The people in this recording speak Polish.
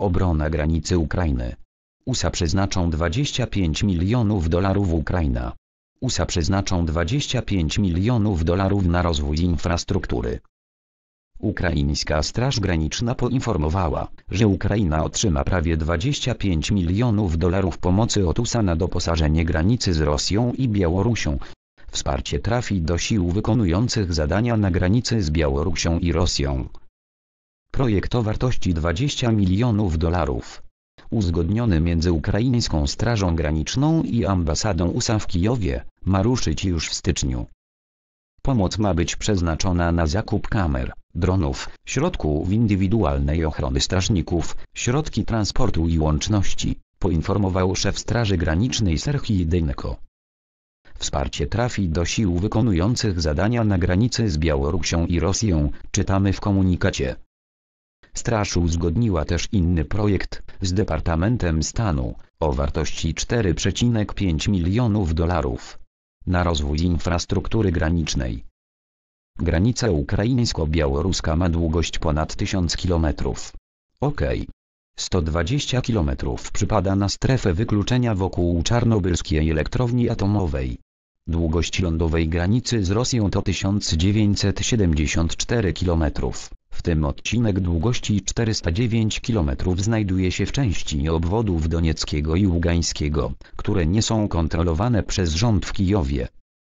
Obrona granicy Ukrainy. USA przeznaczą 25 milionów dolarów Ukraina. USA przeznaczą 25 milionów dolarów na rozwój infrastruktury. Ukraińska Straż Graniczna poinformowała, że Ukraina otrzyma prawie 25 milionów dolarów pomocy od USA na doposażenie granicy z Rosją i Białorusią. Wsparcie trafi do sił wykonujących zadania na granicy z Białorusią i Rosją, Projekt o wartości 20 milionów dolarów. Uzgodniony między ukraińską Strażą Graniczną i ambasadą USA w Kijowie, ma ruszyć już w styczniu. Pomoc ma być przeznaczona na zakup kamer, dronów, środków indywidualnej ochrony strażników, środki transportu i łączności, poinformował szef Straży Granicznej Serhii Dynko. Wsparcie trafi do sił wykonujących zadania na granicy z Białorusią i Rosją, czytamy w komunikacie. Straż uzgodniła też inny projekt, z Departamentem Stanu, o wartości 4,5 milionów dolarów. Na rozwój infrastruktury granicznej. Granica ukraińsko-białoruska ma długość ponad 1000 km. Ok. 120 km przypada na strefę wykluczenia wokół czarnobylskiej elektrowni atomowej. Długość lądowej granicy z Rosją to 1974 km w tym odcinek długości 409 km znajduje się w części obwodów donieckiego i ługańskiego, które nie są kontrolowane przez rząd w Kijowie.